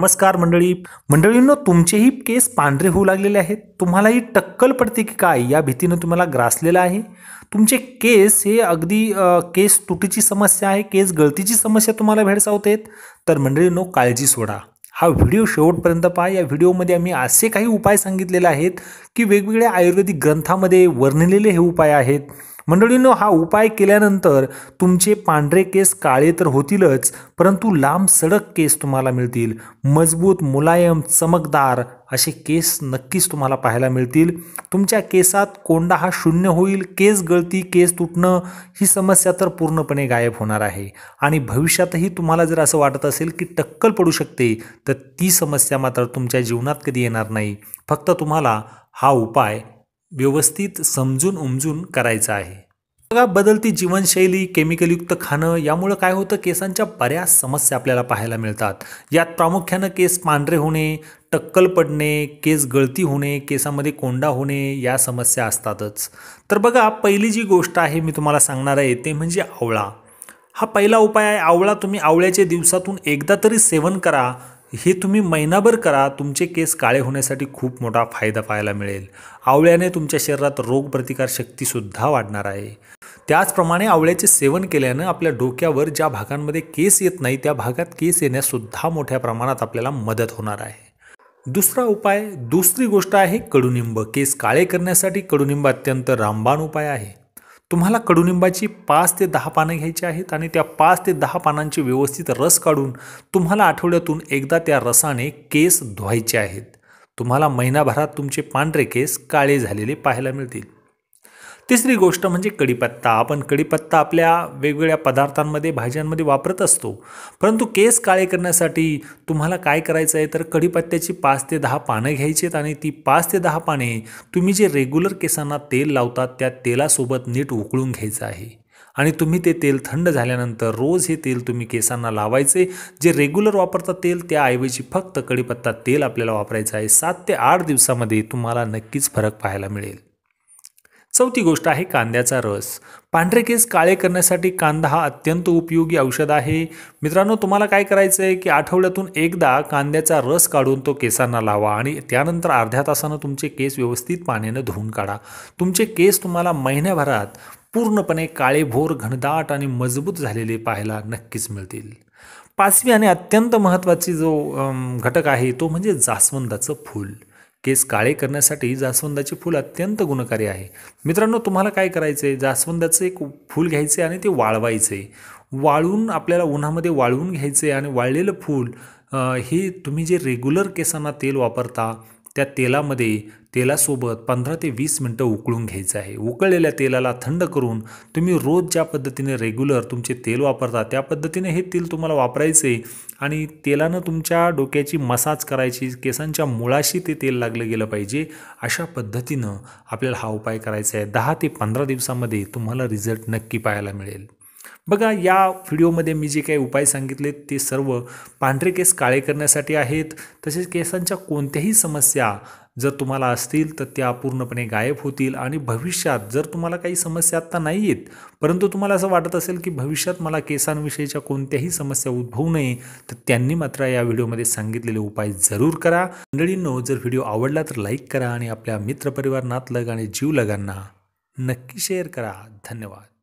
नमस्कार मंडळी मंडळींनो तुमचेही केस पांढरे होऊ लागलेले आहेत तुम्हाला ही टक्कल पडते की काय या भीतीनं तुम्हाला ग्रासलेलं आहे तुमचे केस हे अगदी केस तुटीची समस्या आहे केस गळतीची समस्या तुम्हाला भेडसावतेत तर मंडळींनो काळजी सोडा हा व्हिडिओ शेवटपर्यंत पहा या व्हिडिओमध्ये आम्ही असे काही उपाय सांगितलेले आहेत की वेगवेगळ्या आयुर्वेदिक ग्रंथामध्ये वर्णलेले हे उपाय आहेत मंडळींनो हा उपाय केल्यानंतर तुमचे पांढरे केस काळे तर होतीलच परंतु लांब सडक केस तुम्हाला मिळतील मजबूत मुलायम चमकदार असे केस नक्कीच तुम्हाला पाहायला मिळतील तुमच्या केसात कोंडा हा शून्य होईल केस गळती केस तुटणं ही समस्या तर पूर्णपणे गायब होणार आहे आणि भविष्यातही तुम्हाला जर असं वाटत असेल की टक्कल पडू शकते तर ती समस्या मात्र तुमच्या जीवनात कधी येणार नाही फक्त तुम्हाला हा उपाय व्यवस्थित समजून उमजून करायचं आहे बघा बदलती जीवनशैली केमिकलयुक्त खाणं यामुळं काय होतं केसांच्या बऱ्याच समस्या आपल्याला पाहायला मिळतात यात प्रामुख्यानं केस पांढरे होणे टक्कल पडणे केस गळती होणे केसामध्ये कोंडा होणे या समस्या असतातच तर बघा पहिली जी गोष्ट आहे मी तुम्हाला सांगणार आहे ते म्हणजे आवळा हा पहिला उपाय आहे आवळा तुम्ही आवळ्याच्या दिवसातून एकदा तरी सेवन करा हे तुम्ही महिनाभर करा तुमचे केस काळे होण्यासाठी खूप मोठा फायदा पाहायला मिळेल आवळ्याने तुमच्या शरीरात रोगप्रतिकार शक्तीसुद्धा वाढणार आहे त्याचप्रमाणे आवळ्याचे सेवन केल्यानं आपल्या डोक्यावर ज्या भागांमध्ये केस येत नाही त्या भागात केस येण्यासुद्धा मोठ्या प्रमाणात आपल्याला मदत होणार आहे दुसरा उपाय दुसरी गोष्ट आहे कडुनिंब केस काळे करण्यासाठी कडुनिंब अत्यंत रामबाण उपाय आहे तुम्हाला कडुनिंबाची पाच ते दहा पानं घ्यायची आहेत आणि त्या पाच ते दहा पानांचे व्यवस्थित रस काढून तुम्हाला आठवड्यातून एकदा त्या रसाने केस धुवायचे आहेत तुम्हाला महिनाभरात तुमचे पांढरे केस काळे झालेले पाहायला मिळतील तिसरी गोष्ट म्हणजे कडीपत्ता आपण कडीपत्ता आपल्या वेगवेगळ्या पदार्थांमध्ये भाज्यांमध्ये वापरत असतो परंतु केस काळे करण्यासाठी तुम्हाला काय करायचं आहे तर कढीपत्त्याची पाच ते दहा पानं घ्यायची आहेत आणि ती पाच ते दहा पाने तुम्ही जे रेग्युलर केसांना तेल लावतात त्या तेलासोबत नीट उकळून घ्यायचं आहे आणि तुम्ही ते तेल थंड झाल्यानंतर रोज हे तेल तुम्ही केसांना लावायचे जे रेग्युलर वापरता तेल त्याऐवजी फक्त कडीपत्ता तेल आपल्याला वापरायचं आहे सात ते आठ दिवसामध्ये तुम्हाला नक्कीच फरक पाहायला मिळेल चौथी गोष्ट आहे कांद्याचा रस पांढरे केस काळे करण्यासाठी कांदा हा अत्यंत उपयोगी औषध आहे मित्रांनो तुम्हाला काय करायचं आहे की आठवड्यातून एकदा कांद्याचा रस काढून तो केसांना लावा आणि त्यानंतर अर्ध्या तासानं तुमचे केस व्यवस्थित पाण्यानं धुवून काढा तुमचे केस तुम्हाला महिन्याभरात पूर्णपणे काळेभोर घनदाट आणि मजबूत झालेले पाहायला नक्कीच मिळतील पाचवी आणि अत्यंत महत्त्वाची जो घटक आहे तो म्हणजे जास्वंदाचं फूल केस काळे करण्यासाठी जास्वंदाचे फूल अत्यंत गुणकारी आहे मित्रांनो तुम्हाला काय करायचं आहे जास्वंदाचं एक फूल घ्यायचे आणि ते वाळवायचे वाळून आपल्याला उन्हामध्ये वाळवून घ्यायचे आणि वाळलेलं फूल हे तुम्ही जे रेग्युलर केसांना तेल वापरता त्या तेलामध्ये तेलासोबत पंधरा ते वीस मिनटं उकळून घ्यायचं आहे उकळलेल्या तेलाला थंड करून तुम्ही रोज ज्या पद्धतीने रेग्युलर तुमचे तेल वापरता त्या पद्धतीने हे तेल तुम्हाला वापरायचे आणि तेलानं तुमच्या डोक्याची मसाज करायची केसांच्या मुळाशी ते तेल लागलं गेलं पाहिजे अशा पद्धतीनं आपल्याला हा उपाय करायचा आहे दहा ते पंधरा दिवसामध्ये तुम्हाला रिझल्ट नक्की पाहायला मिळेल बघा या व्हिडिओमध्ये मी जे काही उपाय सांगितले ते सर्व पांढरे केस काळे करण्यासाठी आहेत तसेच केसांच्या कोणत्याही समस्या जर तुम्हाला असतील तर त्या पूर्णपणे गायब होतील आणि भविष्यात जर तुम्हाला काही समस्या आत्ता नाही आहेत परंतु तुम्हाला असं वाटत असेल की भविष्यात मला केसांविषयीच्या कोणत्याही समस्या उद्भवू नये तर त्यांनी मात्र या व्हिडिओमध्ये सांगितलेले उपाय जरूर करा मंडळींनो जर व्हिडिओ आवडला तर लाईक करा आणि आपल्या मित्रपरिवार नातलग आणि जीवलगांना नक्की शेअर करा धन्यवाद